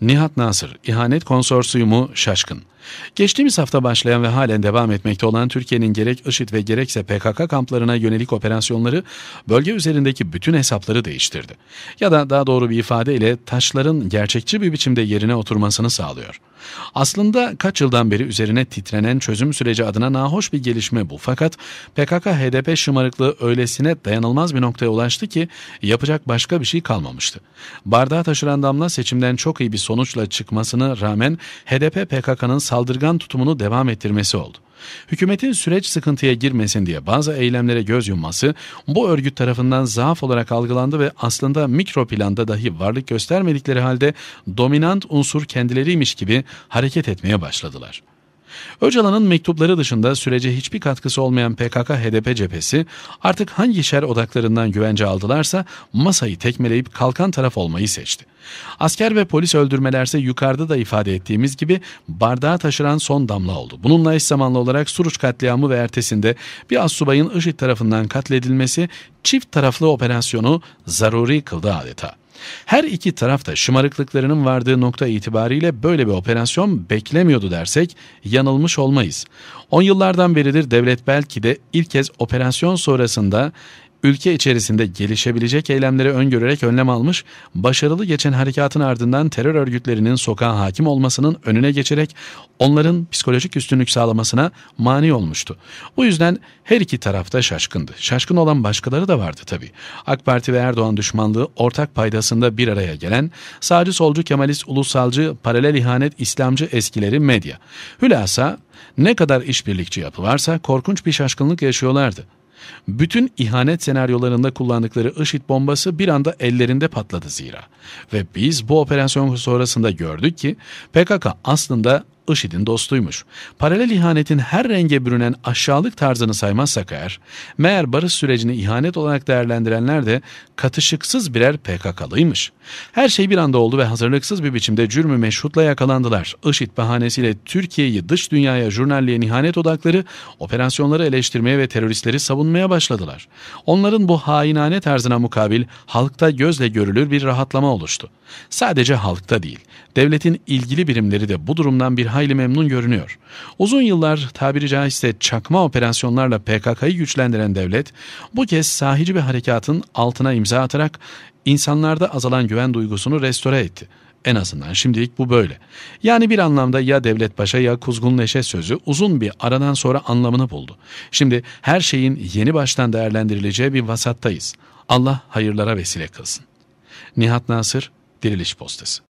Nihat Nasır, İhanet Konsorsiyumu şaşkın. Geçtiğimiz hafta başlayan ve halen devam etmekte olan Türkiye'nin gerek IŞİD ve gerekse PKK kamplarına yönelik operasyonları bölge üzerindeki bütün hesapları değiştirdi. Ya da daha doğru bir ifadeyle taşların gerçekçi bir biçimde yerine oturmasını sağlıyor. Aslında kaç yıldan beri üzerine titrenen çözüm süreci adına nahoş bir gelişme bu. Fakat PKK-HDP şımarıklığı öylesine dayanılmaz bir noktaya ulaştı ki yapacak başka bir şey kalmamıştı. Bardağı taşıran damla seçimden çok iyi bir sonuçla çıkmasına rağmen HDP PKK'nın saldırgan tutumunu devam ettirmesi oldu. Hükümetin süreç sıkıntıya girmesin diye bazı eylemlere göz yumması bu örgüt tarafından zaaf olarak algılandı ve aslında mikro planda dahi varlık göstermedikleri halde dominant unsur kendileriymiş gibi hareket etmeye başladılar.'' Öcalan'ın mektupları dışında sürece hiçbir katkısı olmayan PKK-HDP cephesi artık hangi şer odaklarından güvence aldılarsa masayı tekmeleyip kalkan taraf olmayı seçti. Asker ve polis öldürmelerse yukarıda da ifade ettiğimiz gibi bardağı taşıran son damla oldu. Bununla eş zamanlı olarak Suruç katliamı ve ertesinde bir assubayın IŞİD tarafından katledilmesi çift taraflı operasyonu zaruri kıldı adeta. Her iki taraf da şımarıklıklarının vardığı nokta itibariyle böyle bir operasyon beklemiyordu dersek yanılmış olmayız. 10 yıllardan beridir devlet belki de ilk kez operasyon sonrasında ülke içerisinde gelişebilecek eylemleri öngörerek önlem almış, başarılı geçen harekatın ardından terör örgütlerinin sokağa hakim olmasının önüne geçerek onların psikolojik üstünlük sağlamasına mani olmuştu. Bu yüzden her iki tarafta şaşkındı. Şaşkın olan başkaları da vardı tabii. AK Parti ve Erdoğan düşmanlığı ortak paydasında bir araya gelen sağcı solcu Kemalist ulusalcı paralel ihanet İslamcı eskileri medya. Hülasa ne kadar işbirlikçi yapı varsa korkunç bir şaşkınlık yaşıyorlardı. Bütün ihanet senaryolarında kullandıkları IŞİD bombası bir anda ellerinde patladı zira. Ve biz bu operasyon sonrasında gördük ki PKK aslında IŞİD'in dostuymuş. Paralel ihanetin her renge bürünen aşağılık tarzını saymazsak eğer, meğer barış sürecini ihanet olarak değerlendirenler de katışıksız birer PKK'lıymış. Her şey bir anda oldu ve hazırlıksız bir biçimde cürmü meşhutla yakalandılar. IŞİD bahanesiyle Türkiye'yi dış dünyaya jurnalliğe ihanet odakları operasyonları eleştirmeye ve teröristleri savunmaya başladılar. Onların bu hainane tarzına mukabil halkta gözle görülür bir rahatlama oluştu. Sadece halkta değil, devletin ilgili birimleri de bu durumdan bir hayli memnun görünüyor. Uzun yıllar tabiri caizse çakma operasyonlarla PKK'yı güçlendiren devlet bu kez sahici bir harekatın altına imza atarak insanlarda azalan güven duygusunu restore etti. En azından şimdilik bu böyle. Yani bir anlamda ya devlet paşa ya kuzgunleşe sözü uzun bir aradan sonra anlamını buldu. Şimdi her şeyin yeni baştan değerlendirileceği bir vasattayız. Allah hayırlara vesile kılsın. Nihat Nasır, Diriliş Postası